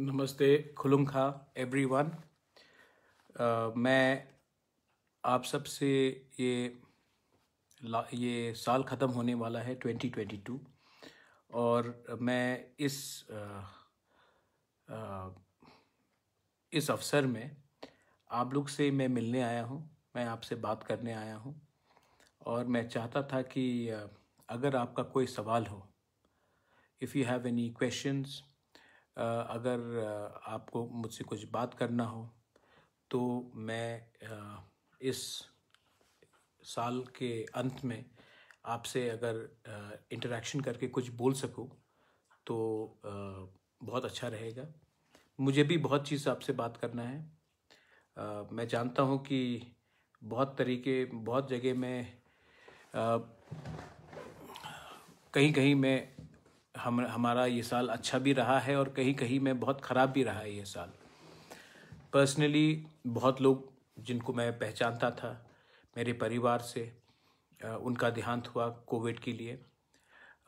नमस्ते खुलुमखा एवरीवन मैं आप सब से ये ये साल ख़त्म होने वाला है 2022 और मैं इस आ, आ, इस अवसर में आप लोग से मैं मिलने आया हूँ मैं आपसे बात करने आया हूँ और मैं चाहता था कि अगर आपका कोई सवाल हो if you have any questions अगर आपको मुझसे कुछ बात करना हो तो मैं इस साल के अंत में आपसे अगर इंटरेक्शन करके कुछ बोल सकूं तो बहुत अच्छा रहेगा मुझे भी बहुत चीज़ आपसे बात करना है मैं जानता हूं कि बहुत तरीके बहुत जगह में कहीं कहीं मैं हम हमारा ये साल अच्छा भी रहा है और कहीं कहीं में बहुत ख़राब भी रहा है ये साल पर्सनली बहुत लोग जिनको मैं पहचानता था मेरे परिवार से उनका देहांत हुआ कोविड के लिए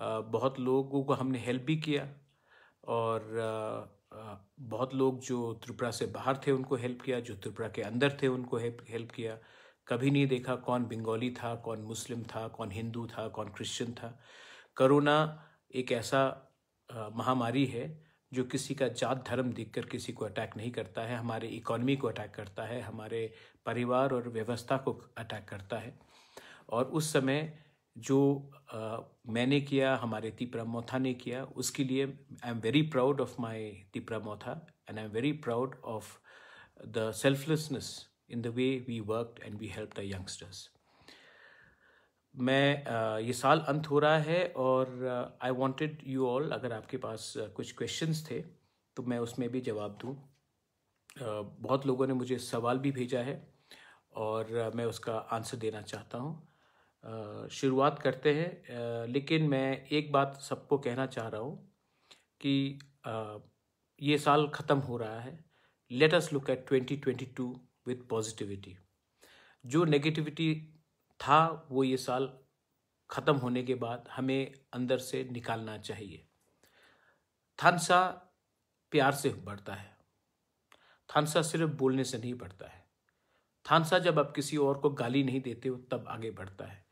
बहुत लोगों को हमने हेल्प भी किया और बहुत लोग जो त्रिपुरा से बाहर थे उनको हेल्प किया जो त्रिपुरा के अंदर थे उनको हेल्प किया कभी नहीं देखा कौन बंगाली था कौन मुस्लिम था कौन हिंदू था कौन क्रिश्चियन था करोना एक ऐसा महामारी है जो किसी का जात धर्म देखकर किसी को अटैक नहीं करता है हमारे इकोनॉमी को अटैक करता है हमारे परिवार और व्यवस्था को अटैक करता है और उस समय जो आ, मैंने किया हमारे तीपरा मोथा ने किया उसके लिए I am very proud of my Tipra Motha and I am very proud of the selflessness in the way we work and we help the youngsters मैं ये साल अंत हो रहा है और आई वॉन्टेड यू ऑल अगर आपके पास कुछ क्वेश्चंस थे तो मैं उसमें भी जवाब दूँ बहुत लोगों ने मुझे सवाल भी भेजा है और मैं उसका आंसर देना चाहता हूँ शुरुआत करते हैं लेकिन मैं एक बात सबको कहना चाह रहा हूँ कि ये साल ख़त्म हो रहा है let us look at 2022 with positivity जो नेगेटिविटी था वो ये साल ख़त्म होने के बाद हमें अंदर से निकालना चाहिए थानसा प्यार से बढ़ता है थानसा सिर्फ बोलने से नहीं बढ़ता है थानसा जब आप किसी और को गाली नहीं देते हो तब आगे बढ़ता है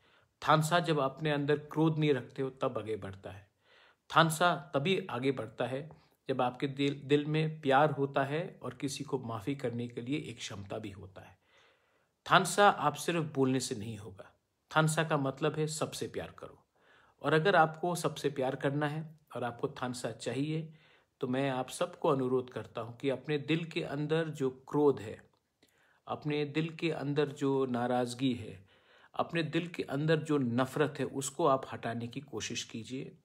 थानसा जब अपने अंदर क्रोध नहीं रखते हो तब आगे बढ़ता है थानसा तभी आगे बढ़ता है जब आपके दिल दिल में प्यार होता है और किसी को माफ़ी करने के लिए एक क्षमता भी होता है थानसा आप सिर्फ बोलने से नहीं होगा थानसा का मतलब है सबसे प्यार करो और अगर आपको सबसे प्यार करना है और आपको थानसा चाहिए तो मैं आप सबको अनुरोध करता हूँ कि अपने दिल के अंदर जो क्रोध है अपने दिल के अंदर जो नाराज़गी है अपने दिल के अंदर जो नफ़रत है उसको आप हटाने की कोशिश कीजिए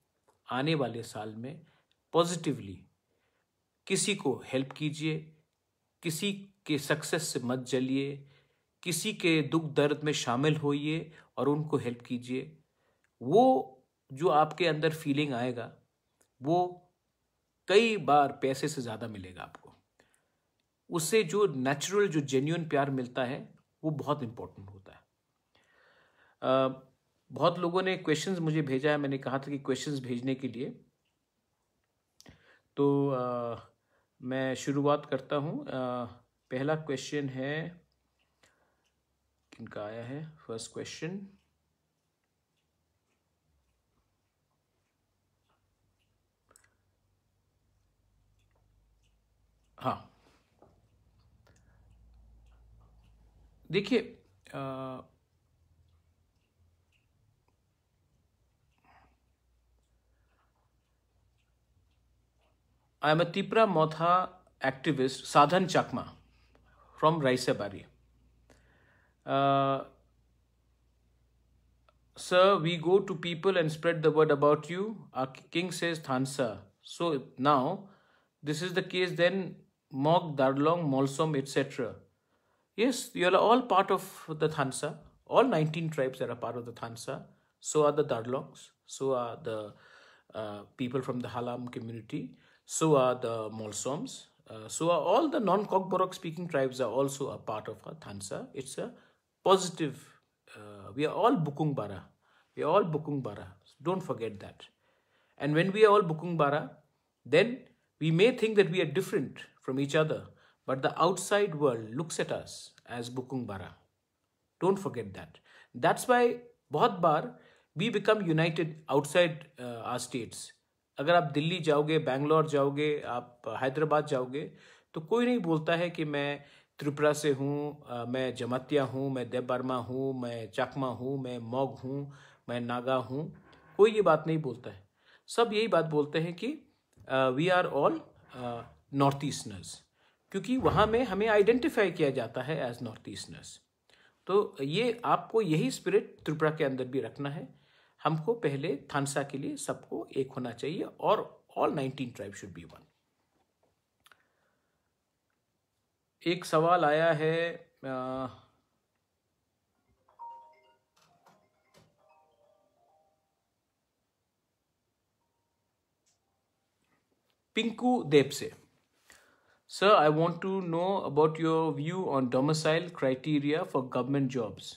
आने वाले साल में पॉजिटिवली किसी को हेल्प कीजिए किसी के सक्सेस से मत जलिए किसी के दुख दर्द में शामिल होइए और उनको हेल्प कीजिए वो जो आपके अंदर फीलिंग आएगा वो कई बार पैसे से ज़्यादा मिलेगा आपको उससे जो नेचुरल जो जेन्यून प्यार मिलता है वो बहुत इम्पोर्टेंट होता है बहुत लोगों ने क्वेश्चंस मुझे भेजा है मैंने कहा था कि क्वेश्चंस भेजने के लिए तो आ, मैं शुरुआत करता हूँ पहला क्वेश्चन है क्वेश्चन का आया है फर्स्ट क्वेश्चन हाँ देखिए I am a तिपरा Motha activist साधन चकमा फ्रॉम राइसे बारी uh, Sir, we go to people and spread the word about you. Our king says Thansa. So now, this is the case then Mog, Darlong, Molsom, etc. Yes, you are all part of the Thansa. All 19 tribes that are part of the Thansa. So are the Darlongs. So are the uh, people from the Halam community. So are the Molsoms. Uh, so are all the non-Kokborok speaking tribes are also a part of a Thansa. It's a positive. Uh, we are all Bukung Bara. We are all Bukung Bara. So don't forget that. And when we are all Bukung Bara, then we may think that we are different from each other, but the outside world looks at us as Bukung Bara. Don't forget that. That's why बहुत बार we become united outside our states अगर आप दिल्ली जाओगे बैंगलोर जाओगे आप हैदराबाद जाओगे तो कोई नहीं बोलता है कि मैं त्रिपुरा से हूँ मैं जमातिया हूँ मैं देव बर्मा हूँ मैं चकमा हूँ मैं मोग हूँ मैं नागा हूँ कोई ये बात नहीं बोलता है सब यही बात बोलते हैं कि we are all north easterners क्योंकि वहाँ में हमें आइडेंटिफाई किया जाता है एज नॉर्थ ईस्टनर्स तो ये आपको यही स्पिरिट त्रिपुरा के अंदर भी रखना है हमको पहले थानसा के लिए सबको एक होना चाहिए और all nineteen tribe should be one एक सवाल आया है पिंकू देव से sir I want to know about your view on domicile criteria for government jobs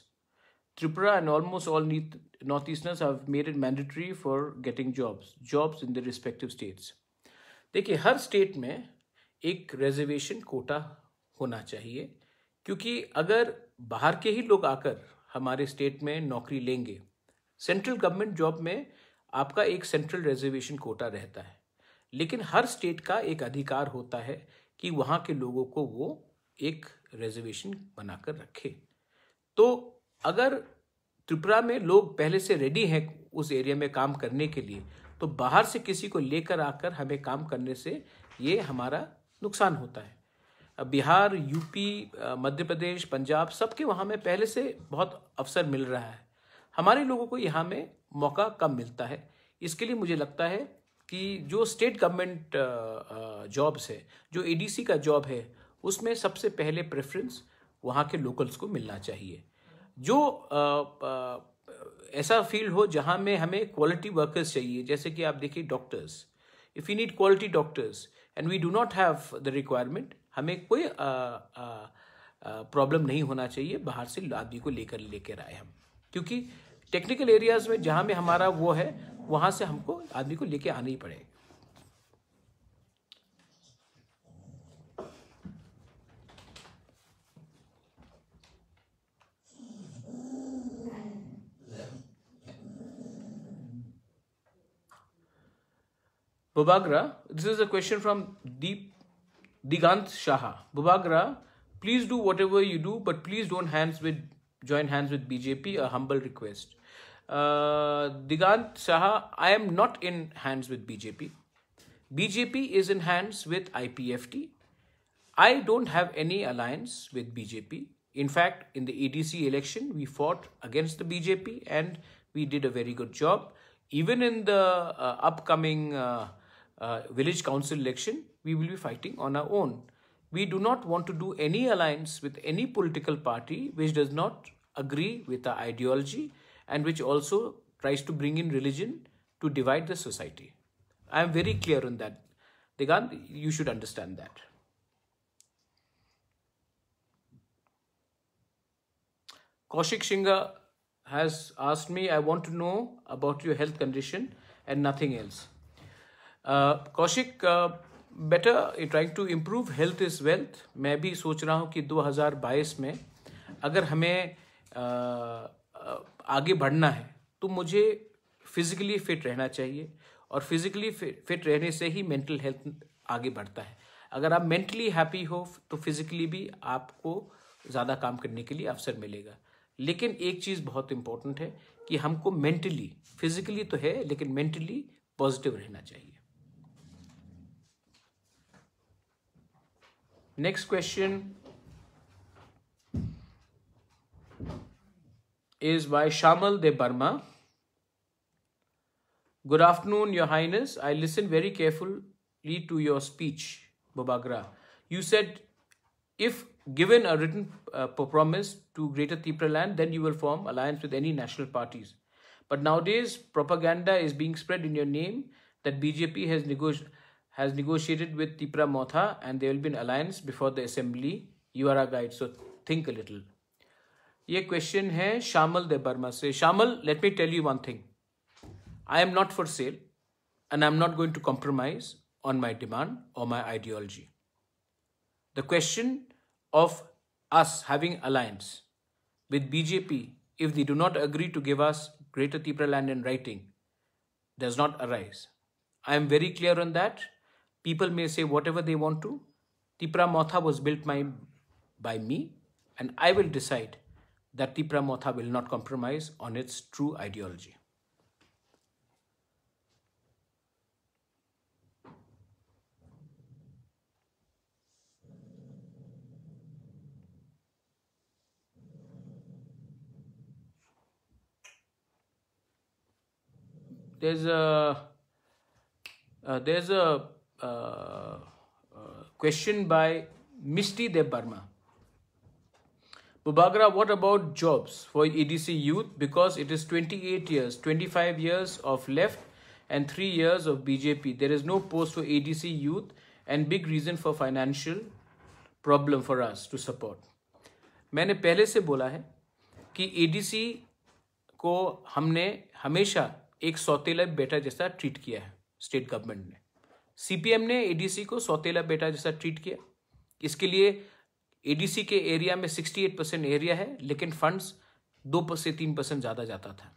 Tripura and almost all नीथ north easters have made it mandatory for getting jobs jobs in the respective states देखिए हर state में एक reservation quota होना चाहिए क्योंकि अगर बाहर के ही लोग आकर हमारे स्टेट में नौकरी लेंगे सेंट्रल गवर्नमेंट जॉब में आपका एक सेंट्रल रिजर्वेशन कोटा रहता है लेकिन हर स्टेट का एक अधिकार होता है कि वहाँ के लोगों को वो एक रिजर्वेशन बनाकर रखे तो अगर त्रिपुरा में लोग पहले से रेडी हैं उस एरिया में काम करने के लिए तो बाहर से किसी को लेकर आकर हमें काम करने से ये हमारा नुकसान होता है बिहार यूपी मध्य प्रदेश पंजाब सबके वहाँ में पहले से बहुत अवसर मिल रहा है हमारे लोगों को यहाँ में मौका कम मिलता है इसके लिए मुझे लगता है कि जो स्टेट गवर्नमेंट जॉब्स है जो एडीसी का जॉब है उसमें सबसे पहले प्रेफरेंस वहाँ के लोकल्स को मिलना चाहिए जो आ, आ, ऐसा फील्ड हो जहाँ में हमें क्वालिटी वर्कर्स चाहिए जैसे कि आप देखिए doctors if you need quality doctors and we do not have the requirement हमें कोई प्रॉब्लम नहीं होना चाहिए बाहर से आदमी को लेकर लेकर आए हम क्योंकि टेक्निकल एरियाज में जहां में हमारा वो है वहां से हमको आदमी को लेके आना ही पड़ेगा Bubagra, this is a question from Deep Digant Shaha. Bubagra, please do whatever you do, but please don't hands with join hands with BJP, a humble request. Uh, Digant Shaha, I am not in hands with BJP. BJP is in hands with IPFT. I don't have any alliance with BJP. In fact, in the ADC election, we fought against the BJP and we did a very good job. Even in the uh, upcoming uh, uh, village council election, we will be fighting on our own. We do not want to do any alliance with any political party which does not agree with our ideology and which also tries to bring in religion to divide the society. I am very clear on that. Digant, you should understand that. Kaushik Shinga has asked me, I want to know about your health condition and nothing else. Uh, Kaushik, uh, better trying to improve health is wealth मैं भी सोच रहा हूँ कि 2022 में अगर हमें आगे बढ़ना है तो मुझे फिज़िकली फिट रहना चाहिए और फिज़िकली फिट रहने से ही मेंटल हेल्थ आगे बढ़ता है अगर आप मेंटली हैप्पी हो तो फिज़िकली भी आपको ज़्यादा काम करने के लिए अवसर मिलेगा लेकिन एक चीज़ बहुत इम्पोर्टेंट है कि हमको मेंटली फिज़िकली तो है लेकिन मेंटली पॉजिटिव रहना चाहिए Next question is by Shamal De Burma. Good afternoon, Your Highness. I listened very carefully to your speech, Babagra. You said if given a written uh, promise to Greater Tipra land, then you will form alliance with any national parties. But nowadays, propaganda is being spread in your name that BJP has negotiated has negotiated with Tipra Motha and there will be an alliance before the assembly. You are a guide, so think a little. This question is Shyamal Debbarma Say, Shyamal let me tell you one thing. I am not for sale and I am not going to compromise on my demand or my ideology. The question of us having alliance with BJP if they do not agree to give us Greater Tipra land in writing does not arise. I am very clear on that People may say whatever they want to. Tipra Motha was built by, by me and I will decide that Tipra Motha will not compromise on its true ideology. there's a uh, there's a uh, question by Misty Dev Barma. Bubagra, what about jobs for EDC youth? Because it is 28 years, 25 years of left and 3 years of BJP. There is no post for EDC youth and big reason for financial problem for us to support. मैंने पहले से बोला है कि ADC को हमने हमेशा एक सौतेला बेटा जैसा ट्रीट किया है स्टेट गवर्नमेंट ने सीपीएम ने एडीसी को सौतेला बेटा जैसा ट्रीट किया इसके लिए एडीसी के एरिया में 68 परसेंट एरिया है लेकिन फंड्स दो से तीन परसेंट ज़्यादा जाता था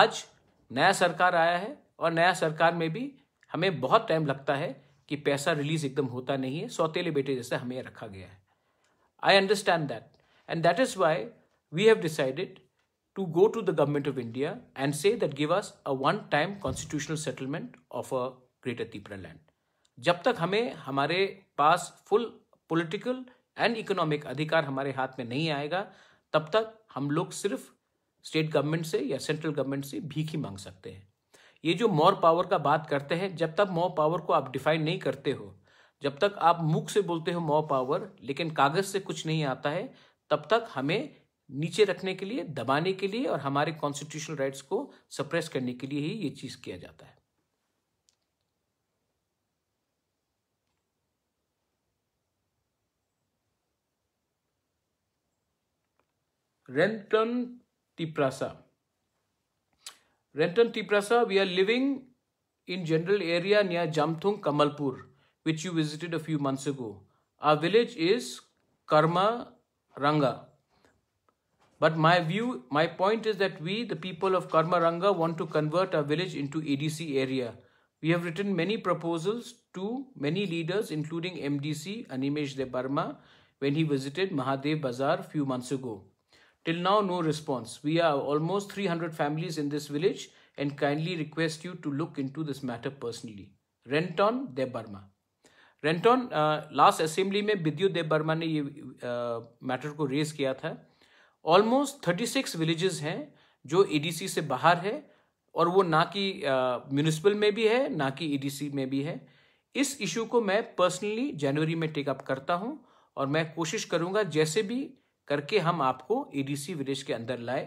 आज नया सरकार आया है और नया सरकार में भी हमें बहुत टाइम लगता है कि पैसा रिलीज एकदम होता नहीं है सौतेले बेटे जैसा हमें रखा गया है I understand that and that is why we have decided to go to the government of India and say that give us a one-time constitutional settlement of a greater Tipra land जब तक हमें हमारे पास फुल पॉलिटिकल एंड इकोनॉमिक अधिकार हमारे हाथ में नहीं आएगा तब तक हम लोग सिर्फ स्टेट गवर्नमेंट से या सेंट्रल गवर्नमेंट से भीख ही मांग सकते हैं ये जो मोर पावर का बात करते हैं जब तक मोर पावर को आप डिफाइन नहीं करते हो जब तक आप मुख से बोलते हो मोर पावर लेकिन कागज से कुछ नहीं आता है तब तक हमें नीचे रखने के लिए दबाने के लिए और हमारे कॉन्स्टिट्यूशनल राइट्स को सप्रेस करने के लिए ही ये चीज़ किया जाता है Renton Tiprasa. Renton Tiprasa, we are living in general area near Jamthung, Kamalpur, which you visited a few months ago. Our village is Karma Ranga. But my view, my point is that we, the people of Karma Ranga, want to convert our village into ADC area. We have written many proposals to many leaders, including MDC Animesh De Barma, when he visited Mahadev Bazaar few months ago. Till now, no response. We are almost 300 families in this village and kindly request you to look into this matter personally. Renton De barma renton uh, last assembly mein विद्युत de barma ne ye uh, matter ko raise kiya tha almost 36 villages hain jo edc se bahar hai और वो ना कि municipal में भी है ना कि ईडीसी में भी है इस इशू को मैं पर्सनली जनवरी में टेकअप करता हूँ और मैं कोशिश करूँगा जैसे भी करके हम आपको एडीसी विलेज के अंदर लाए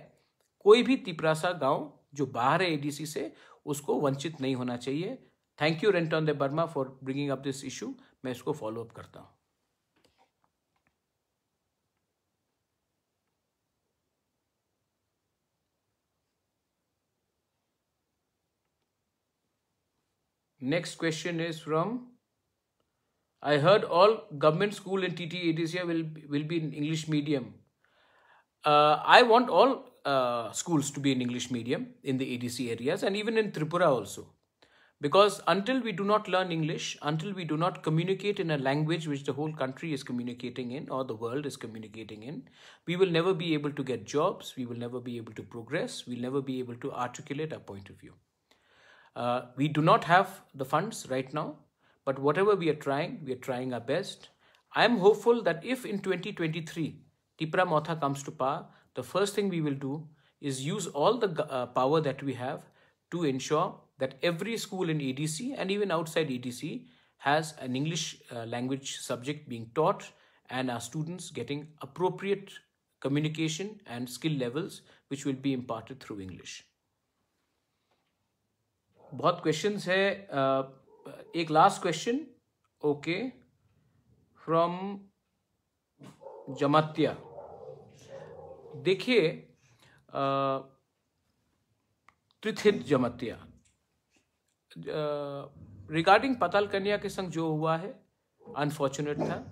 कोई भी तिपरासा गांव जो बाहर है एडीसी से उसको वंचित नहीं होना चाहिए thank you Renton Debbarma for bringing up this issue मैं इसको फॉलोअप करता हूँ next question is from I heard all government school in TT ATCI will, will be in English medium. Uh, I want all uh, schools to be in English medium in the A D C areas and even in Tripura also. Because until we do not learn English, until we do not communicate in a language which the whole country is communicating in or the world is communicating in, we will never be able to get jobs, we will never be able to progress, we'll never be able to articulate our point of view. Uh, we do not have the funds right now but whatever we are trying, we are trying our best. I am hopeful that if in 2023 Tipra Motha comes to power, the first thing we will do is use all the uh, power that we have to ensure that every school in EDC and even outside EDC has an English uh, language subject being taught and our students getting appropriate communication and skill levels which will be imparted through English. बहुत questions है uh, एक last question okay from Jamatia देखिए त्रिथित Jamatia regarding पताल कन्या के संग जो हुआ है अनफॉर्चुनेट था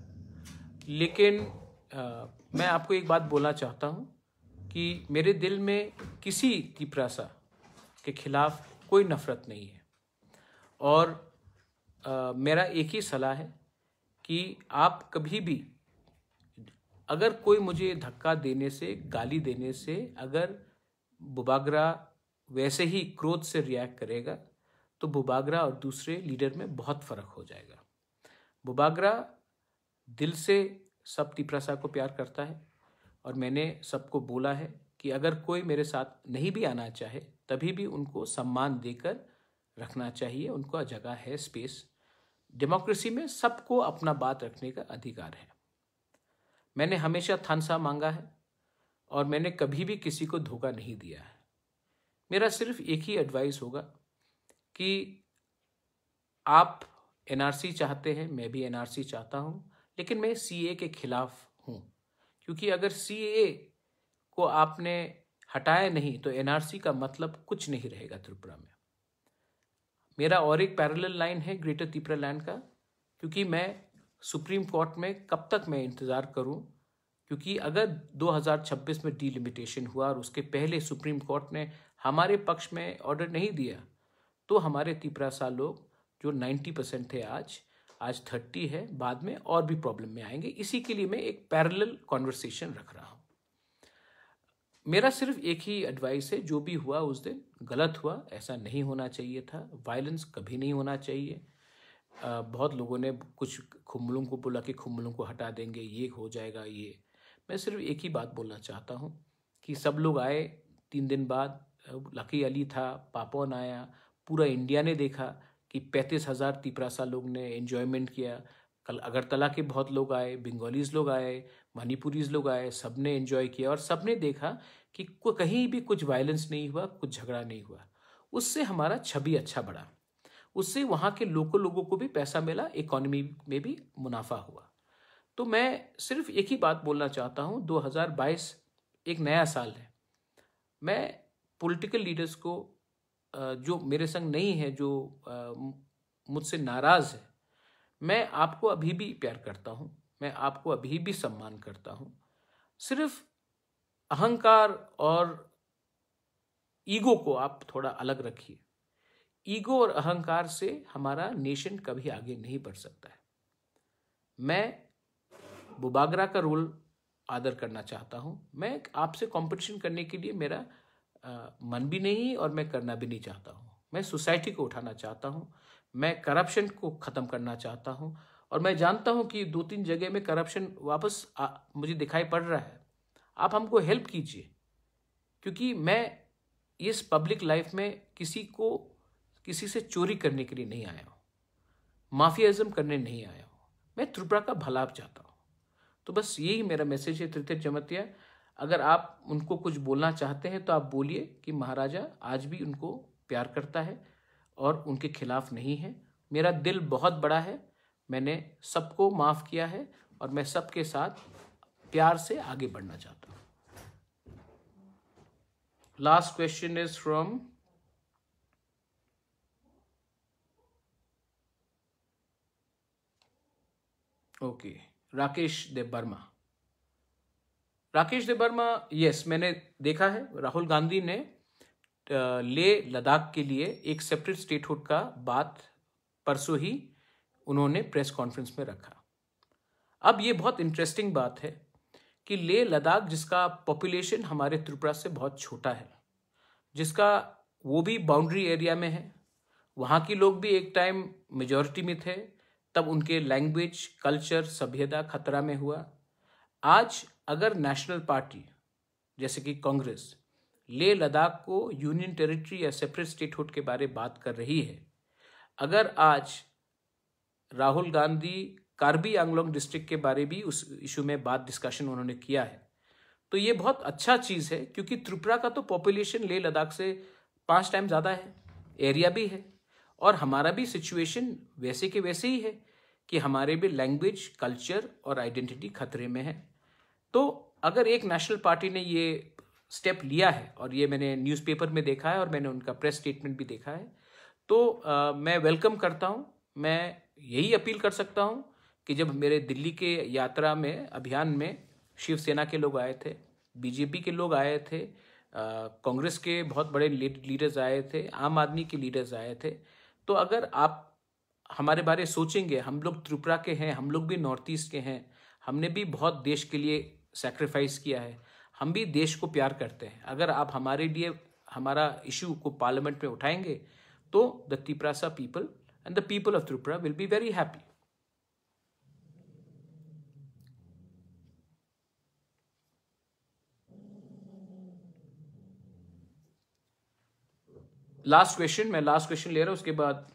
लेकिन आ, मैं आपको एक बात बोलना चाहता हूँ कि मेरे दिल में किसी तिपरासा के खिलाफ कोई नफरत नहीं है और आ, मेरा एक ही सलाह है कि आप कभी भी अगर कोई मुझे धक्का देने से गाली देने से अगर बुबागरा वैसे ही क्रोध से रिएक्ट करेगा तो बुबागरा और दूसरे लीडर में बहुत फ़र्क हो जाएगा बुबागरा दिल से सब तिपरासा को प्यार करता है और मैंने सबको बोला है कि अगर कोई मेरे साथ नहीं भी आना चाहे तभी भी उनको सम्मान देकर रखना चाहिए उनका जगह है स्पेस डेमोक्रेसी में सबको अपना बात रखने का अधिकार है मैंने हमेशा थानसा मांगा है और मैंने कभी भी किसी को धोखा नहीं दिया है मेरा सिर्फ एक ही एडवाइस होगा कि आप एनआरसी चाहते हैं मैं भी एनआरसी चाहता हूँ लेकिन मैं सीए के खिलाफ हूँ क्योंकि अगर सीए को आपने हटाया नहीं तो एनआरसी का मतलब कुछ नहीं रहेगा त्रिपुरा में मेरा और एक पैरेलल लाइन है ग्रेटर तिपरा लैंड का क्योंकि मैं सुप्रीम कोर्ट में कब तक मैं इंतज़ार करूं क्योंकि अगर 2026 में डीलिमिटेशन हुआ और उसके पहले सुप्रीम कोर्ट ने हमारे पक्ष में ऑर्डर नहीं दिया तो हमारे तिपरा सा लोग जो 90 परसेंट थे आज आज 30 है बाद में और भी प्रॉब्लम में आएंगे इसी के लिए मैं एक पैरेलल कॉन्वर्सेशन रख रहा हूँ मेरा सिर्फ एक ही एडवाइस है जो भी हुआ उस दिन गलत हुआ ऐसा नहीं होना चाहिए था वायलेंस कभी नहीं होना चाहिए आ, बहुत लोगों ने कुछ खुम्बलों को बोला कि खुम्बलों को हटा देंगे ये हो जाएगा ये मैं सिर्फ एक ही बात बोलना चाहता हूँ कि सब लोग आए तीन दिन बाद लकी अली था पापोन आया पूरा इंडिया ने देखा कि पैंतीस हज़ार तिपरासा लोग ने एन्जॉयमेंट किया कल अगरतला के बहुत लोग आए बंगालीज लोग आए मणिपुरीज लोग आए सब ने एंजॉय किया और सब ने देखा कि कहीं भी कुछ वायलेंस नहीं हुआ कुछ झगड़ा नहीं हुआ उससे हमारा छवि अच्छा बढ़ा उससे वहाँ के लोकल लोगों को भी पैसा मिला इकोनॉमी में भी मुनाफा हुआ तो मैं सिर्फ एक ही बात बोलना चाहता हूँ 2022 एक नया साल है मैं पॉलिटिकल लीडर्स को जो मेरे संग नहीं है जो मुझसे नाराज़ है मैं आपको अभी भी प्यार करता हूँ मैं आपको अभी भी सम्मान करता हूं सिर्फ अहंकार और ईगो को आप थोड़ा अलग रखिए ईगो और अहंकार से हमारा नेशन कभी आगे नहीं बढ़ सकता है मैं बुबागरा का रोल आदर करना चाहता हूँ मैं आपसे कंपटीशन करने के लिए मेरा आ, मन भी नहीं और मैं करना भी नहीं चाहता हूँ मैं सोसाइटी को उठाना चाहता हूँ मैं करप्शन को ख़त्म करना चाहता हूँ और मैं जानता हूं कि दो तीन जगह में करप्शन वापस आ, मुझे दिखाई पड़ रहा है आप हमको हेल्प कीजिए क्योंकि मैं इस पब्लिक लाइफ में किसी को किसी से चोरी करने के लिए नहीं आया हूँ माफियाज़म करने नहीं आया हूँ मैं त्रिपुरा का भला चाहता हूँ तो बस यही मेरा मैसेज है तृतीय चमतिया अगर आप उनको कुछ बोलना चाहते हैं तो आप बोलिए कि महाराजा आज भी उनको प्यार करता है और उनके खिलाफ नहीं है मेरा दिल बहुत बड़ा है मैंने सबको माफ़ किया है और मैं सबके साथ प्यार से आगे बढ़ना चाहता हूं last question is from okay Rakesh Dev Varma Rakesh Dev Varma yes मैंने देखा है राहुल गांधी ने ले लद्दाख के लिए एक सेपरेट स्टेटहुड का बात परसों ही उन्होंने प्रेस कॉन्फ्रेंस में रखा अब ये बहुत इंटरेस्टिंग बात है कि ले लद्दाख जिसका पॉपुलेशन हमारे त्रिपुरा से बहुत छोटा है जिसका वो भी बाउंड्री एरिया में है वहाँ के लोग भी एक टाइम मेजॉरिटी में थे तब उनके लैंग्वेज कल्चर सभ्यता खतरा में हुआ आज अगर नेशनल पार्टी जैसे कि कांग्रेस ले लद्दाख को यूनियन टेरिटरी या सेपरेट स्टेटहुड के बारे बात कर रही है अगर आज राहुल गांधी कार्बी आंगलोंग डिस्ट्रिक्ट के बारे भी उस इशू में बात डिस्कशन उन्होंने किया है तो ये बहुत अच्छा चीज़ है क्योंकि त्रिपुरा का तो पॉपुलेशन लेह लद्दाख से पाँच टाइम ज़्यादा है एरिया भी है और हमारा भी सिचुएशन वैसे के वैसे ही है कि हमारे भी लैंग्वेज कल्चर और आइडेंटिटी खतरे में है तो अगर एक नेशनल पार्टी ने ये स्टेप लिया है और ये मैंने न्यूज़पेपर में देखा है और मैंने उनका प्रेस स्टेटमेंट भी देखा है तो आ, मैं वेलकम करता हूँ मैं यही अपील कर सकता हूँ कि जब मेरे दिल्ली के यात्रा में अभियान में शिवसेना के लोग आए थे बीजेपी के लोग आए थे कांग्रेस के बहुत बड़े लीडर्स आए थे आम आदमी के लीडर्स आए थे तो अगर आप हमारे बारे सोचेंगे हम लोग त्रिपुरा के हैं हम लोग भी नॉर्थ ईस्ट के हैं हमने भी बहुत देश के लिए सेक्रीफाइस किया है हम भी देश को प्यार करते हैं अगर आप हमारे लिए हमारा इशू को पार्लियामेंट में उठाएंगे तो the Tiprasa people and the people of Trupra will be very happy. Last question, my last question later, after that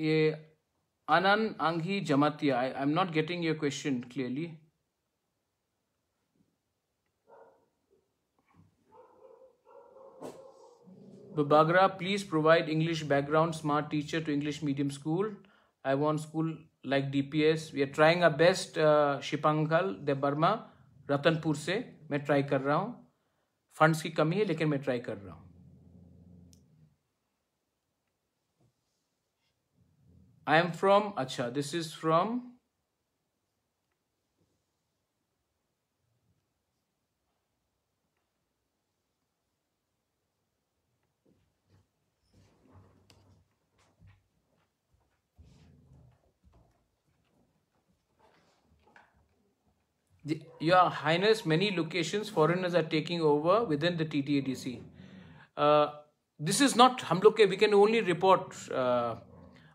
ये अनन अंगी Jamatia I I am not getting your question clearly बागरा please provide English background smart teacher to English medium school I want school like D P S we are trying a best शिपांगल Debbarma Ratanpur से मैं try कर रहा हूँ funds की कमी है लेकिन मैं ट्राई कर रहा हूँ I am from, acha, this is from The, Your Highness, many locations foreigners are taking over within the TTADC. Uh, this is not, we can only report uh,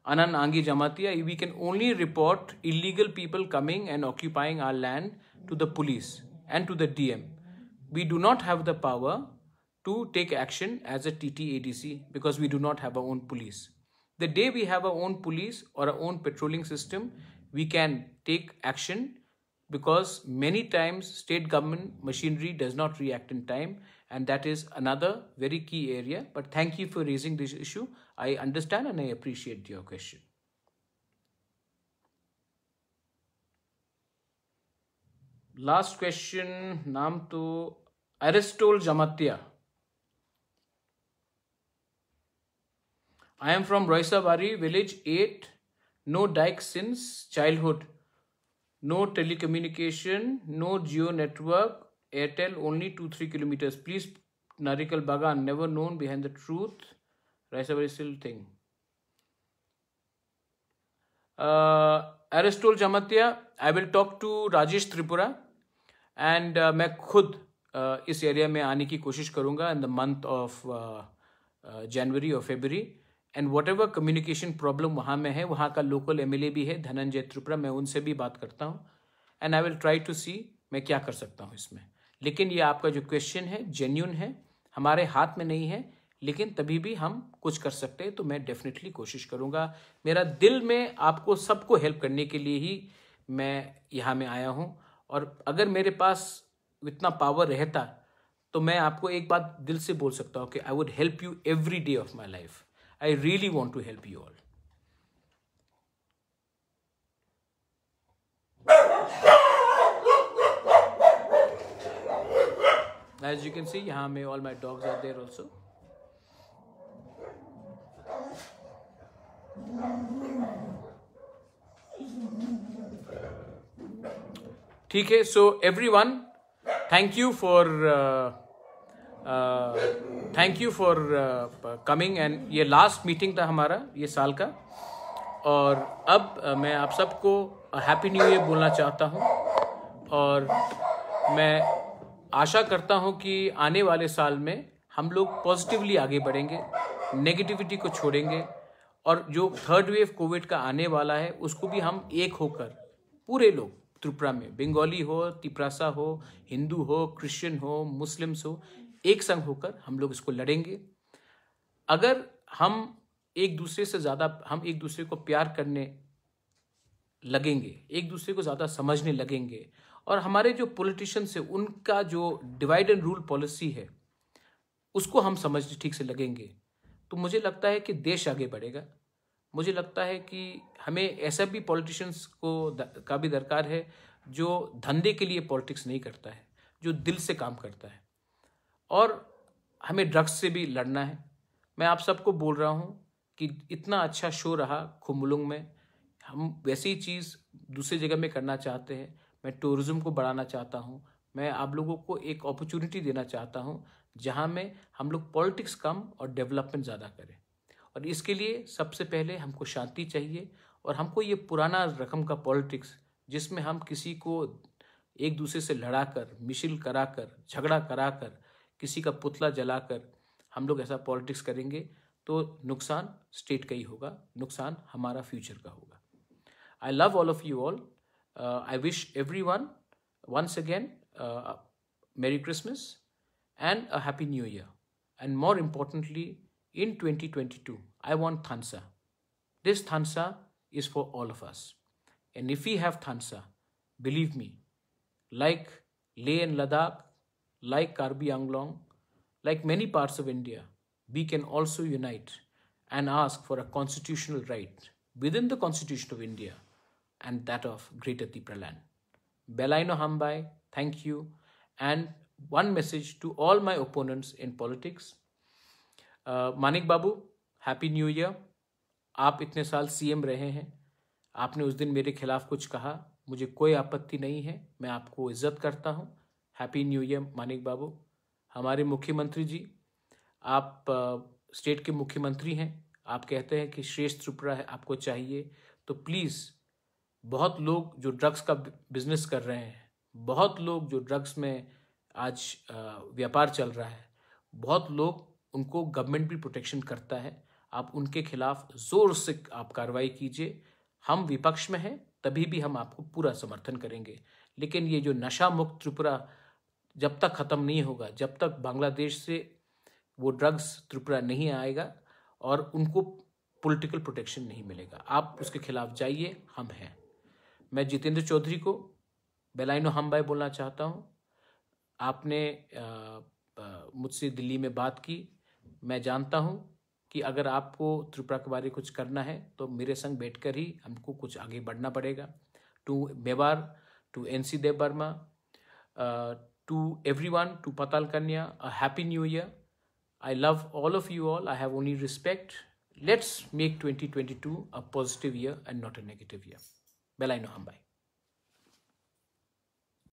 Angi Jamatiya, we can only report illegal people coming and occupying our land to the police and to the DM. We do not have the power to take action as a TTADC because we do not have our own police. The day we have our own police or our own patrolling system, we can take action because many times state government machinery does not react in time and that is another very key area. But thank you for raising this issue. I understand and I appreciate your question. Last question, naam to Aristotle Jamatia. I am from Roysavari village 8. No dike since childhood. No telecommunication, no geo network, Airtel only two three kilometres please Narikel Bagan never known behind the truth rice our still thing एरेस्टोल Jamatia I will talk to Rajesh Tripura and मैं खुद uh, इस area में आने की कोशिश करूंगा in the month of January और February and whatever communication problem वहाँ में है वहाँ का लोकल एम एल ए भी है धनंजय त्रिपुरा मैं उनसे भी बात करता हूँ and I will try to see मैं क्या कर सकता हूँ इसमें लेकिन ये आपका जो क्वेश्चन है जेन्यून है हमारे हाथ में नहीं है लेकिन तभी भी हम कुछ कर सकते हैं तो मैं डेफिनेटली कोशिश करूँगा मेरा दिल में आपको सबको हेल्प करने के लिए ही मैं यहाँ में आया हूँ और अगर मेरे पास इतना पावर रहता तो मैं आपको एक बात दिल से बोल सकता हूँ कि I would help you every day of my life I really want to help you all as you can see यहाँ मे all my dogs are there also ठीक है so everyone thank you for thank you for coming and ये last meeting था हमारा ये साल का और अब uh, मैं आप सबको हैप्पी न्यू ईयर बोलना चाहता हूँ और मैं आशा करता हूँ कि आने वाले साल में हम लोग पॉजिटिवली आगे बढ़ेंगे नेगेटिविटी को छोड़ेंगे और जो थर्ड वेव कोविड का आने वाला है उसको भी हम एक होकर पूरे लोग त्रिपुरा में बंगाली हो तिपरासा हो हिंदू हो क्रिश्चियन हो मुस्लिम्स हो एक संग होकर हम लोग इसको लड़ेंगे अगर हम एक दूसरे से ज़्यादा हम एक दूसरे को प्यार करने लगेंगे एक दूसरे को ज़्यादा समझने लगेंगे और हमारे जो पॉलिटिशियंस है उनका जो डिवाइड एंड रूल पॉलिसी है उसको हम समझ ठीक से लगेंगे तो मुझे लगता है कि देश आगे बढ़ेगा मुझे लगता है कि हमें ऐसा भी पॉलिटिशियंस को द, का भी दरकार है जो धंधे के लिए पॉलिटिक्स नहीं करता है जो दिल से काम करता है और हमें ड्रग्स से भी लड़ना है मैं आप सबको बोल रहा हूँ कि इतना अच्छा शो रहा खुमलुंग में हम वैसी चीज़ दूसरी जगह में करना चाहते हैं मैं टूरिज़्म को बढ़ाना चाहता हूँ मैं आप लोगों को एक अपॉर्चुनिटी देना चाहता हूँ जहाँ में हम लोग पॉलिटिक्स कम और डेवलपमेंट ज़्यादा करें और इसके लिए सबसे पहले हमको शांति चाहिए और हमको ये पुराना रकम का पॉलिटिक्स जिसमें हम किसी को एक दूसरे से लड़ा कर मिशिल करा कर झगड़ा करा कर किसी का पुतला जला कर हम लोग ऐसा पॉलिटिक्स करेंगे तो नुकसान स्टेट का ही होगा नुकसान हमारा फ्यूचर का होगा I love all of you all Uh, I wish everyone once again uh, Merry Christmas and a Happy New Year. And more importantly, in 2022, I want Thansa. This Thansa is for all of us. And if we have Thansa, believe me, like Leh and Ladakh, like Karbi Anglong, like many parts of India, we can also unite and ask for a constitutional right within the Constitution of India and that of Greater Tipraland. Belaino Hambai, thank you. And one message to all my opponents in politics. Uh, Manik babu happy new year आप इतने साल CM रहे हैं आपने उस दिन मेरे खिलाफ कुछ कहा मुझे कोई आपत्ति नहीं है मैं आपको इज्जत करता हूँ happy new year Manik babu हमारे मुख्यमंत्री जी आप स्टेट uh, के मुख्यमंत्री हैं आप कहते हैं कि श्रेष्ठ त्रिपुरा है आपको चाहिए तो प्लीज़ बहुत लोग जो ड्रग्स का बिजनेस कर रहे हैं बहुत लोग जो ड्रग्स में आज व्यापार चल रहा है बहुत लोग उनको गवर्नमेंट भी प्रोटेक्शन करता है आप उनके खिलाफ जोर से आप कार्रवाई कीजिए हम विपक्ष में हैं तभी भी हम आपको पूरा समर्थन करेंगे लेकिन ये जो नशा मुक्त त्रिपुरा जब तक ख़त्म नहीं होगा जब तक बांग्लादेश से वो ड्रग्स त्रिपुरा नहीं आएगा और उनको पॉलिटिकल प्रोटेक्शन नहीं मिलेगा आप उसके खिलाफ जाइए हम हैं मैं जितेंद्र चौधरी को बेलाइनो हम भाई बोलना चाहता हूँ आपने मुझसे दिल्ली में बात की मैं जानता हूँ कि अगर आपको त्रिपुरा के बारे कुछ करना है तो मेरे संग बैठकर ही हमको कुछ आगे बढ़ना पड़ेगा to Mewar to N C Dev Varma to everyone to Patal Kanya a happy new year I love all of you all I have only respect let's make twenty twenty two a positive year and not a negative year बलाइनो हम्बाइ.